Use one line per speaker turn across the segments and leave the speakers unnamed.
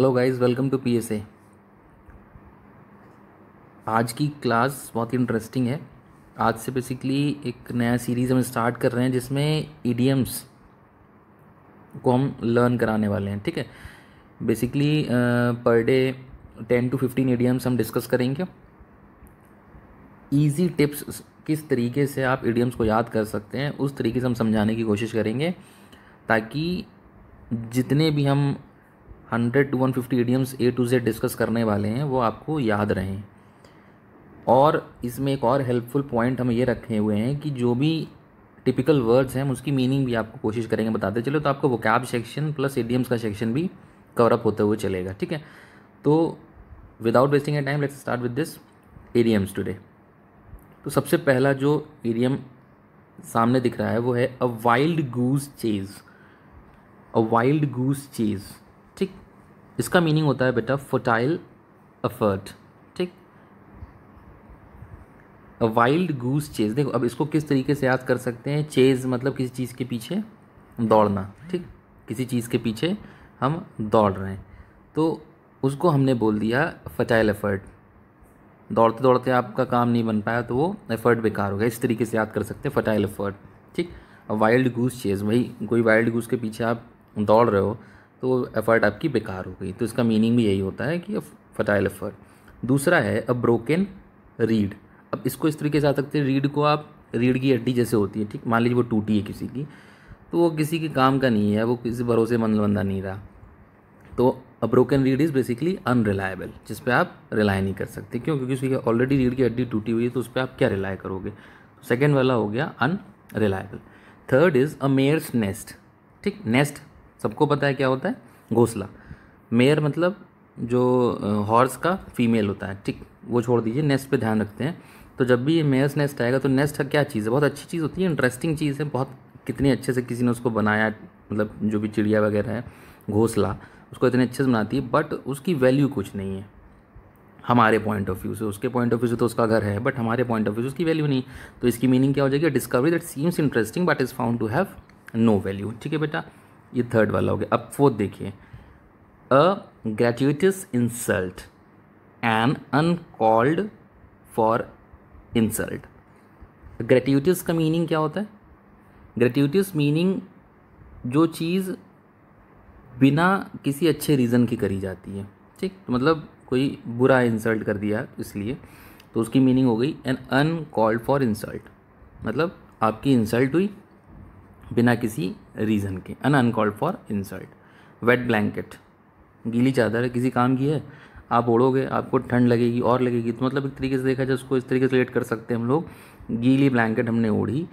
hello guys welcome to PSA आज की class बहुत ही इंटरेस्टिंग है आज से बेसिकली एक नया सीरीज़ हम स्टार्ट कर रहे हैं जिसमें ईडीएम्स को हम लर्न कराने वाले हैं ठीक है basically per day ten to fifteen idioms हम डिस्कस करेंगे ईजी टिप्स किस तरीके से आप ईडीएम्स को याद कर सकते हैं उस तरीके से हम समझाने की कोशिश करेंगे ताकि जितने भी हम hundred to one fifty idioms A to Z discuss करने वाले हैं वो आपको याद रहें और इसमें एक और हेल्पफुल पॉइंट हम ये रखे हुए हैं कि जो भी टिपिकल वर्ड्स हैं उसकी मीनिंग भी आपको कोशिश करेंगे बताते चलो तो आपको vocab section plus idioms का सेक्शन भी कवरअप होते हुए चलेगा ठीक है तो without wasting a time let's start with this idioms today तो सबसे पहला जो एडियम सामने दिख रहा है वो है अ वाइल्ड गूज चीज़ अ वाइल्ड गूज चीज़ इसका मीनिंग होता है बेटा फर्टाइल एफर्ट ठीक वाइल्ड गूस चेज देखो अब इसको किस तरीके से याद कर सकते हैं चेज मतलब किसी चीज़ के पीछे दौड़ना ठीक किसी चीज़ के पीछे हम दौड़ रहे हैं तो उसको हमने बोल दिया फर्टाइल एफर्ट दौड़ते दौड़ते आपका काम नहीं बन पाया तो वो एफर्ट बेकार हो गया इस तरीके से याद कर सकते हैं फर्टाइल एफर्ट ठीक वाइल्ड गूस चेज वही कोई वाइल्ड गूस के पीछे आप दौड़ रहे हो तो वो एफ़र्ट आपकी बेकार हो गई तो इसका मीनिंग भी यही होता है कि फटाइल एफ़र्ट दूसरा है अ ब्रोकन रीड अब इसको इस तरीके से आ सकते हैं रीड को आप रीढ़ की हड्डी जैसे होती है ठीक मान लीजिए वो टूटी है किसी की तो वो किसी के काम का नहीं है वो किसी भरोसेमंद बंदा नहीं रहा तो a broken reed is basically unreliable जिस पर आप रिलाई नहीं कर सकते क्यों क्योंकि उसकी ऑलरेडी रीड की हड्डी टूटी हुई है तो उस पर आप क्या रिलाई करोगे सेकेंड वाला हो गया unreliable third is a mare's nest ठीक नेस्ट सबको पता है क्या होता है घोसला मेयर मतलब जो हॉर्स का फीमेल होता है ठीक वो छोड़ दीजिए नेस्ट पे ध्यान रखते हैं तो जब भी ये मेयर्स नेस्ट आएगा तो नेस्ट क्या चीज़ है बहुत अच्छी चीज़ होती है इंटरेस्टिंग चीज़ है बहुत कितने अच्छे से किसी ने उसको बनाया मतलब जो भी चिड़िया वगैरह है घोसला उसको इतने अच्छे से बनाती है बट उसकी वैल्यू कुछ नहीं है हमारे पॉइंट ऑफ व्यू से उसके पॉइंट ऑफ व्यू से तो उसका घर है बट हमारे पॉइंट ऑफ व्यू से उसकी वैल्यू नहीं तो इसकी मीनिंग क्या हो जाएगी discovery that seems interesting but is found to have no value ठीक है बेटा ये थर्ड वाला हो गया अब फोर्थ देखिए a gratuitous insult an uncalled for insult gratuitous का मीनिंग क्या होता है ग्रेट्यूटिस मीनिंग जो चीज़ बिना किसी अच्छे रीज़न की करी जाती है ठीक तो मतलब कोई बुरा इंसल्ट कर दिया इसलिए तो उसकी मीनिंग हो गई एन अनकॉल्ड फॉर इंसल्ट मतलब आपकी इंसल्ट हुई बिना किसी रीज़न के un uncalled for insult wet blanket गीली चादर है किसी काम की है आप ओढ़ोगे आपको ठंड लगेगी और लगेगी तो मतलब एक तरीके से देखा जाए उसको इस तरीके से रिलेट कर सकते हैं हम लोग गीली ब्लैंकेट हमने ओढ़ी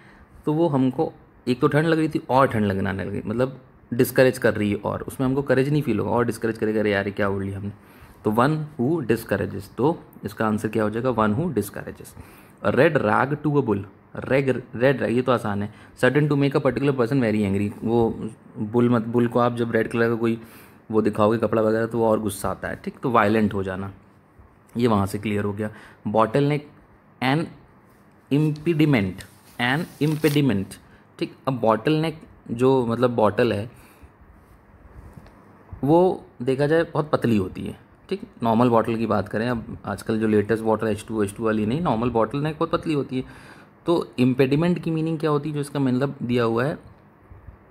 तो वो हमको एक तो ठंड लग रही थी और ठंड लगना लगी मतलब डिस्करेज कर रही है और उसमें हमको करेज नहीं फील होगा और डिस्करेज करेगा अरे यार क्या ओढ़ लिया हमने तो वन हु डिस्करेजेस तो इसका आंसर क्या हो जाएगा one who discourages red rag to a bull rag red rag ये तो आसान है sudden to make a particular person very angry वो बुल मत बुल को आप जब रेड कलर का कोई वो दिखाओगे कपड़ा वगैरह तो वो और गुस्सा आता है ठीक तो वायलेंट हो जाना ये वहाँ से क्लियर हो गया बॉटल ने एन इम्पिडिमेंट एन इम्पिडिमेंट ठीक अब बॉटल ने जो मतलब बॉटल है वो देखा जाए बहुत पतली होती है ठीक नॉर्मल बॉटल की बात करें अब आजकल जो latest bottle H two H two वाली नहीं नॉर्मल बॉटल नहीं बहुत पतली होती है तो इम्पेडिमेंट की मीनिंग क्या होती है जो इसका मतलब दिया हुआ है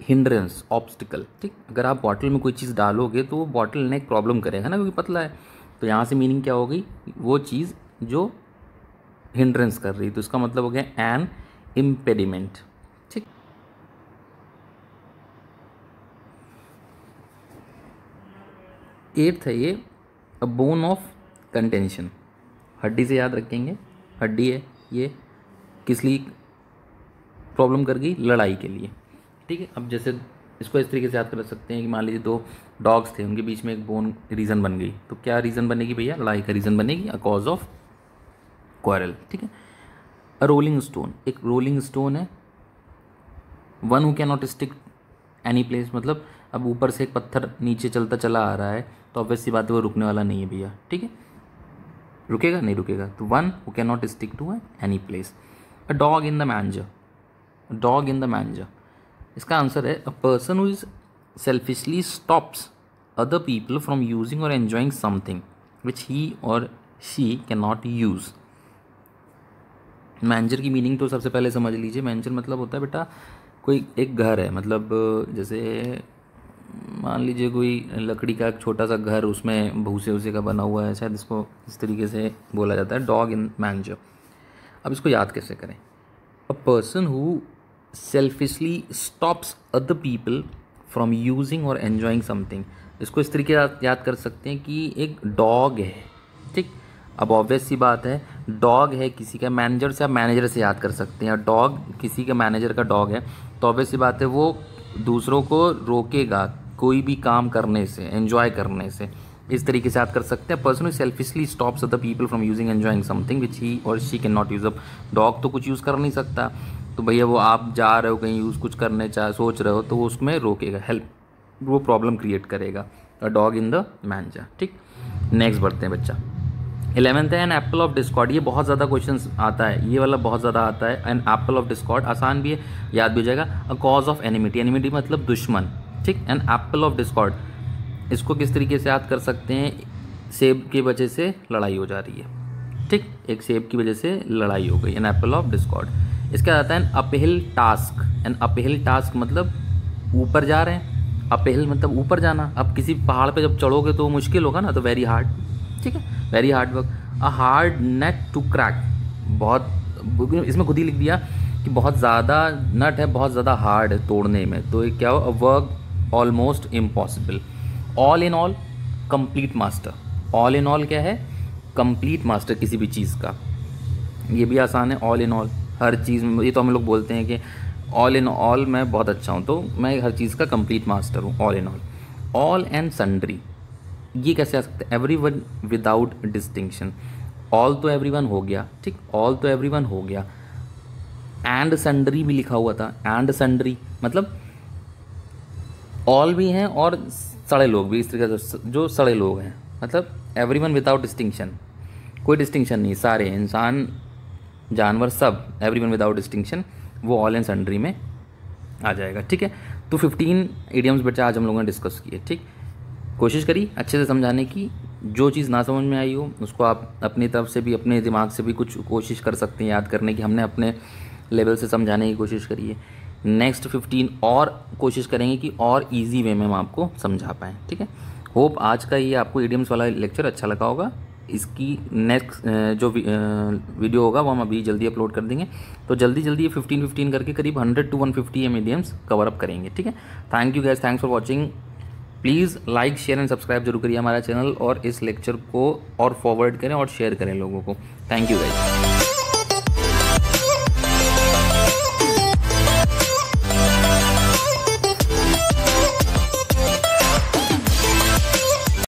हिंड्रेंस ऑब्स्टिकल ठीक अगर आप बॉटल में कोई चीज़ डालोगे तो वो बॉटल नेक प्रॉब्लम करेगा ना क्योंकि पतला है तो यहाँ से मीनिंग क्या होगी वो चीज़ जो हिंड्रेंस कर रही है तो इसका मतलब हो गया एन इम्पेडिमेंट ठीक एट्थ है ये अ बोन ऑफ कंटेंशन हड्डी से याद रखेंगे हड्डी है ये किस लिए प्रॉब्लम कर गई लड़ाई के लिए ठीक है अब जैसे इसको इस तरीके से याद कर सकते हैं कि मान लीजिए दो डॉग्स थे उनके बीच में एक बोन रीज़न बन गई तो क्या रीज़न बनेगी भैया लड़ाई का रीज़न बनेगी अ कॉज ऑफ क्वारल ठीक है अ रोलिंग स्टोन एक रोलिंग स्टोन है one who can not stick any place मतलब अब ऊपर से एक पत्थर नीचे चलता चला आ रहा है तो ऑब्वियस सी बात है वो रुकने वाला नहीं है भैया ठीक है रुकेगा नहीं रुकेगा तो वन वो can not stick to any place a dog in the manger dog in the manger इसका आंसर है a person who is selfishly stops other people from using or enjoying something which he or she can not use manger की meaning तो सबसे पहले समझ लीजिए मैंजर मतलब होता है बेटा कोई एक घर है मतलब जैसे मान लीजिए कोई लकड़ी का एक छोटा सा घर उसमें भूसे उसे का बना हुआ है शायद इसको इस तरीके से बोला जाता है डॉग इन मैंजर अब इसको याद कैसे करें a person who selfishly stops other people from using or enjoying something इसको इस तरीके याद कर सकते हैं कि एक डॉग है ठीक अब ऑब्वियस सी बात है डॉग है किसी का मैनेजर से आप मैनेजर से याद कर सकते हैं डॉग किसी के मैनेजर का डॉग है तो ऑब्वियस सी बात है वो दूसरों को रोकेगा कोई भी काम करने से एन्जॉय करने से इस तरीके से आप कर सकते हैं person selfishly stops the people from using enjoying something which he or she can not use up dog तो कुछ यूज़ कर नहीं सकता तो भैया वो आप जा रहे हो कहीं यूज़ कुछ करने चाह सोच रहे हो तो वो उसमें रोकेगा हेल्प वो प्रॉब्लम क्रिएट करेगा अ डॉग इन द मैंजा ठीक नेक्स्ट बढ़ते हैं बच्चा इलेवंथ है एन एप्पल ऑफ डिस्कॉर्ड ये बहुत ज़्यादा क्वेश्चन आता है ये वाला बहुत ज़्यादा आता है एन एप्पल ऑफ डिस्कॉर्ड आसान भी है याद भी हो जाएगा अ कॉज ऑफ एनिमिटी एनिमिटी मतलब दुश्मन ठीक एन एप्पल ऑफ डिस्कॉर्ड इसको किस तरीके से याद कर सकते हैं सेब की वजह से लड़ाई हो जा रही है ठीक एक सेब की वजह से लड़ाई हो गई एन एप्पल ऑफ डिस्कॉर्ड इसका आता है an uphill task an uphill task मतलब ऊपर जा रहे हैं अपहिल मतलब ऊपर जाना अब किसी पहाड़ पे जब चढ़ोगे तो मुश्किल होगा ना तो वेरी हार्ड ठीक है very hard work a hard nut to crack बहुत इसमें खुद ही लिख दिया कि बहुत ज़्यादा नट है बहुत ज़्यादा हार्ड है तोड़ने में तो ये क्या हो work almost impossible all in all complete master all in all क्या है कंप्लीट मास्टर किसी भी चीज़ का ये भी आसान है ऑल इन ऑल हर चीज़ में ये तो हम लोग बोलते हैं कि ऑल इन ऑल मैं बहुत अच्छा हूँ तो मैं हर चीज़ का कंप्लीट मास्टर हूँ all in all all and sundry ये कैसे आ सकते हैं every one without distinction all तो एवरी वन हो गया ठीक ऑल तो एवरी वन हो गया एंड सन्ड्री भी लिखा हुआ था एंड सन्ड्री मतलब ऑल भी हैं और सड़े लोग भी इस तरीके से जो सड़े लोग हैं मतलब एवरी वन विदाउट डिस्टिंक्शन कोई डिस्टिंक्शन नहीं सारे इंसान जानवर सब एवरी वन विदाउट डिस्टिंक्शन वो ऑल एंड सन्ड्री में आ जाएगा ठीक है तो फिफ्टीन एडियम्स बच्चा आज हम लोगों ने डिस्कस किए ठीक कोशिश करी अच्छे से समझाने की जो चीज़ ना समझ में आई हो उसको आप अपनी तरफ से भी अपने दिमाग से भी कुछ कोशिश कर सकते हैं याद करने की हमने अपने लेवल से समझाने की कोशिश करी है नेक्स्ट फिफ्टीन और कोशिश करेंगे कि और ईजी वे में हम आपको समझा पाएँ ठीक है होप आज का ये आपको ईडियम्स वाला लेक्चर अच्छा लगा होगा इसकी नेक्स्ट जो वीडियो होगा वो हम अभी जल्दी अपलोड कर देंगे तो जल्दी जल्दी ये फिफ्टीन फिफ्टीन करके करीब हंड्रेड टू वन फिफ्टी एम एडियम्स कवर अप करेंगे ठीक है thank you guys thanks for watching please like share and subscribe जरूर करिए हमारा चैनल और इस लेक्चर को और फॉरवर्ड करें और शेयर करें लोगों को थैंक यू गैस